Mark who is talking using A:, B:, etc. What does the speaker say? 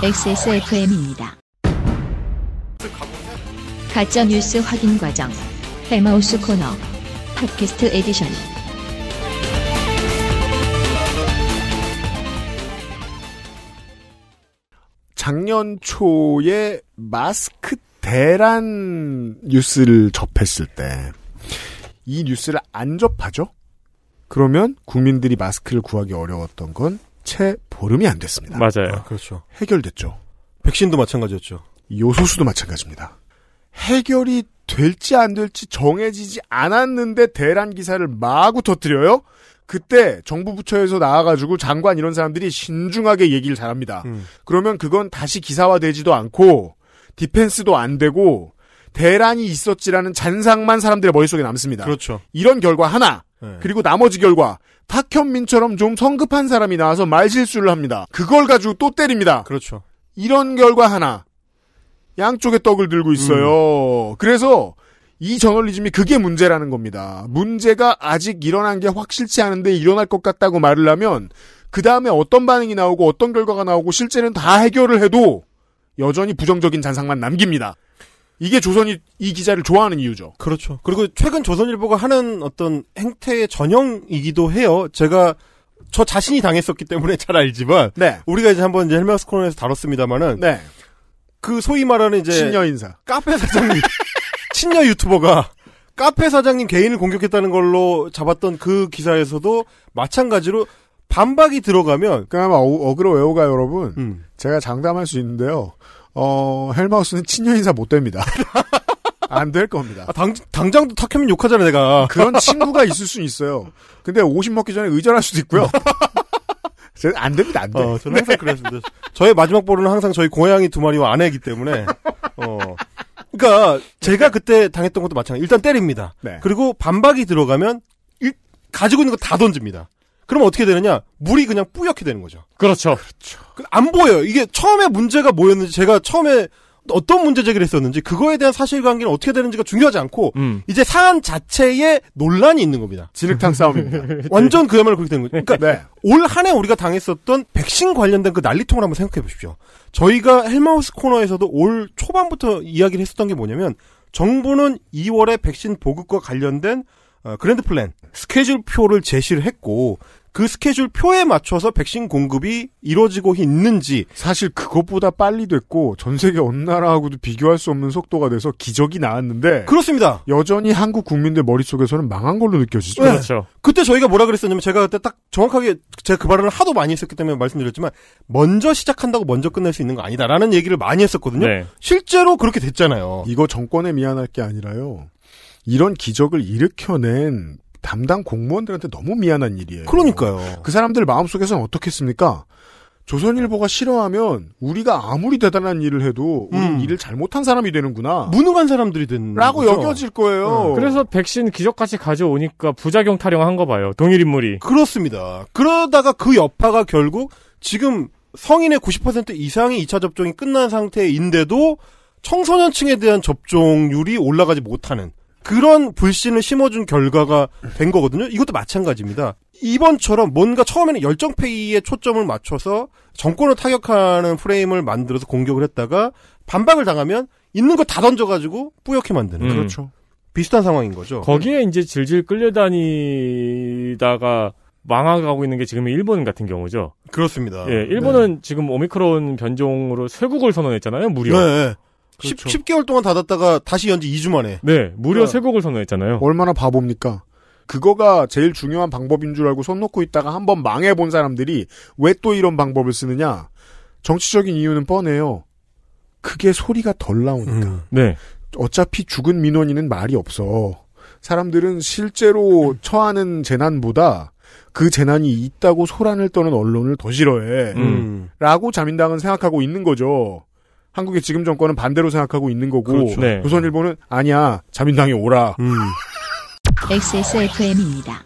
A: XSFM입니다. 가짜 뉴스 확인 과정 해마우스 코너 팟캐스트 에디션 작년 초에 마스크 대란 뉴스를 접했을 때 이 뉴스를 안 접하죠? 그러면 국민들이 마스크를 구하기 어려웠던 건채 보름이 안 됐습니다. 맞아요. 아, 그렇죠. 해결됐죠. 백신도 마찬가지였죠. 요소수도 마찬가지입니다. 해결이 될지 안 될지 정해지지 않았는데 대란 기사를 마구 터뜨려요. 그때 정부 부처에서 나와가지고 장관 이런 사람들이 신중하게 얘기를 잘합니다. 음. 그러면 그건 다시 기사화되지도 않고 디펜스도 안 되고 대란이 있었지라는 잔상만 사람들의 머릿속에 남습니다. 그렇죠. 이런 결과 하나 네. 그리고 나머지 결과 탁현민처럼 좀 성급한 사람이 나와서 말실수를 합니다. 그걸 가지고 또 때립니다. 그렇죠. 이런 결과 하나 양쪽에 떡을 들고 있어요. 음. 그래서 이 저널리즘이 그게 문제라는 겁니다. 문제가 아직 일어난 게 확실치 않은데 일어날 것 같다고 말을 하면 그 다음에 어떤 반응이 나오고 어떤 결과가 나오고 실제는 다 해결을 해도 여전히 부정적인 잔상만 남깁니다. 이게 조선이 이 기자를 좋아하는 이유죠. 그렇죠. 그리고 최근 조선일보가 하는 어떤 행태의 전형이기도
B: 해요. 제가 저 자신이 당했었기 때문에 잘 알지만 네. 우리가 이제 한번 이제 헬마스 코너에서 다뤘습니다마는 네. 그 소위 말하는 이제 친녀 인사 카페 사장님 친녀 유튜버가 카페 사장님 개인을 공격했다는 걸로 잡았던 그 기사에서도
A: 마찬가지로 반박이 들어가면 그나마 그러니까 어, 그로 외우가 여러분 음. 제가 장담할 수 있는데요. 어, 헬마우스는 친년 인사 못 됩니다. 안 될 겁니다. 아, 당,
B: 당장도 탁하면 욕하잖아, 내가.
A: 그런 친구가 있을 수는 있어요. 근데 50 먹기 전에 의전할 수도 있고요. 안 됩니다, 안 돼. 어, 저는 항상 네. 그랬습니다. 저의 마지막
B: 보루는 항상 저희 고양이 두 마리와 아내이기 때문에, 어. 그니까, 제가 네. 그때 당했던 것도 마찬가지. 일단 때립니다. 네. 그리고 반박이 들어가면, 가지고 있는 거 다 던집니다. 그럼 어떻게 되느냐? 물이 그냥 뿌옇게 되는 거죠. 그렇죠. 그렇죠. 그 안 보여요. 이게 처음에 문제가 뭐였는지 제가 처음에 어떤 문제 제기를 했었는지 그거에 대한 사실관계는 어떻게 되는지가 중요하지 않고 음. 이제 사안 자체에 논란이 있는 겁니다. 지흙탕 싸움입니다. 완전 그야말로 그렇게 된 거죠. 그러니까 네. 올한 해 우리가 당했었던 백신 관련된 그 난리통을 한번 생각해 보십시오. 저희가 헬마우스 코너에서도 올 초반부터 이야기를 했었던 게 뭐냐면 정부는 2월에 백신 보급과 관련된 어, 그랜드 플랜 스케줄표를 제시를
A: 했고 그 스케줄 표에 맞춰서 백신 공급이 이루어지고 있는지 사실 그것보다 빨리 됐고 전 세계 어느 나라하고도 비교할 수 없는 속도가 돼서 기적이 나왔는데 그렇습니다. 여전히 한국 국민들 머릿속에서는 망한 걸로 느껴지죠. 네. 그렇죠. 그때 저희가 뭐라 그랬었냐면
B: 제가 그때 딱 정확하게 제가 그 발언을 하도 많이 했었기 때문에 말씀드렸지만 먼저 시작한다고 먼저 끝낼 수 있는 거 아니다라는 얘기를 많이 했었거든요. 네.
A: 실제로 그렇게 됐잖아요. 이거 정권에 미안할 게 아니라요. 이런 기적을 일으켜낸 담당 공무원들한테 너무 미안한 일이에요. 그러니까요. 그 사람들 마음속에서는 어떻겠습니까? 조선일보가 싫어하면 우리가 아무리 대단한 일을 해도 우리 음. 일을 잘못한 사람이 되는구나. 무능한 사람들이 되는 다고 여겨질 거예요. 음. 그래서
B: 백신 기적같이 가져오니까 부작용 타령한 거 봐요. 동일 인물이. 그렇습니다. 그러다가 그 여파가 결국 지금 성인의 90% 이상이 2차 접종이 끝난 상태인데도 청소년층에 대한 접종률이 올라가지 못하는 그런 불신을 심어준 결과가 된 거거든요. 이것도 마찬가지입니다. 이번처럼 뭔가 처음에는 열정페이에 초점을 맞춰서 정권을 타격하는 프레임을 만들어서 공격을 했다가 반박을 당하면 있는 거 다 던져가지고 뿌옇게 만드는. 음. 그렇죠. 비슷한 상황인 거죠. 거기에 이제 질질 끌려다니다가 망하고 있는 게 지금 일본 같은 경우죠. 그렇습니다. 예, 일본은 네. 지금 오미크론 변종으로 쇄국을 선언했잖아요, 무려. 네. 네. 그렇죠. 10, 개월 동안 닫았다가 다시 연지 2주 만에.
A: 네, 무려 그 3곡을 선정했잖아요. 얼마나 바보입니까? 그거가 제일 중요한 방법인 줄 알고 손 놓고 있다가 한번 망해본 사람들이 왜 또 이런 방법을 쓰느냐? 정치적인 이유는 뻔해요. 그게 소리가 덜 나오니까. 음, 네. 어차피 죽은 민원인은 말이 없어. 사람들은 실제로 처하는 재난보다 그 재난이 있다고 소란을 떠는 언론을 더 싫어해. 음. 라고 자민당은 생각하고 있는 거죠. 한국의 지금 정권은 반대로 생각하고 있는 거고 그렇죠. 네. 조선일보는 아니야 자민당이 오라. 음. XSFM입니다.